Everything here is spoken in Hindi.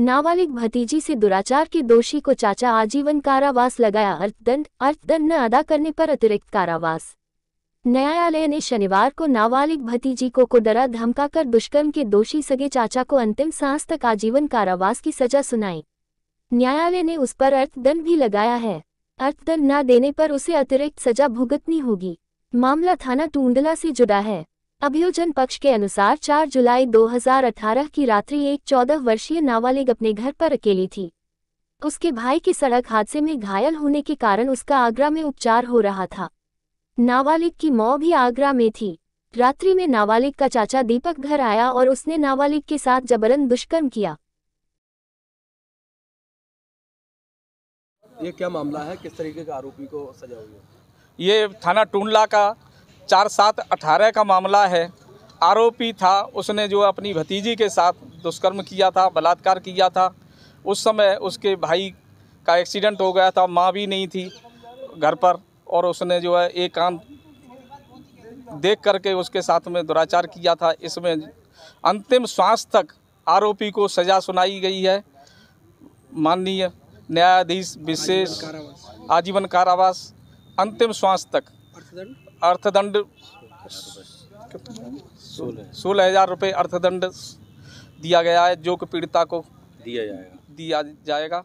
नाबालिग भतीजी से दुराचार के दोषी को चाचा आजीवन कारावास लगाया अर्थदंड अर्थदंड न अदा करने पर अतिरिक्त कारावास न्यायालय ने शनिवार को नाबालिग भतीजी को कुदरा धमकाकर दुष्कर्म के दोषी सगे चाचा को अंतिम सांस तक आजीवन कारावास की सजा सुनाई न्यायालय ने उस पर अर्थदंड भी लगाया है अर्थदंड न देने पर उसे अतिरिक्त सजा भुगतनी होगी मामला थाना टूंडला से जुड़ा है अभियोजन पक्ष के अनुसार 4 जुलाई 2018 की रात्रि एक 14 वर्षीय नाबालिग अपने घर पर अकेली थी उसके भाई के सड़क हादसे में घायल होने के कारण उसका आगरा में उपचार हो रहा था नाबालिग की मौ भी आगरा में थी रात्रि में नाबालिग का चाचा दीपक घर आया और उसने नाबालिग के साथ जबरन दुष्कर्म किया ये क्या मामला है किस तरीके का आरोपी को सजा हुई है ये थाना टूंडला का चार सात अठारह का मामला है आरोपी था उसने जो अपनी भतीजी के साथ दुष्कर्म किया था बलात्कार किया था उस समय उसके भाई का एक्सीडेंट हो गया था माँ भी नहीं थी घर पर और उसने जो है एक काम देख करके उसके साथ में दुराचार किया था इसमें अंतिम श्वास तक आरोपी को सज़ा सुनाई गई है माननीय न्यायाधीश विशेष आजीवन कारावास अंतिम श्वास तक अर्थदंड सोलह हजार रुपये अर्थदंड दिया गया है जो कि पीड़िता को दिया जाएगा दिया जाएगा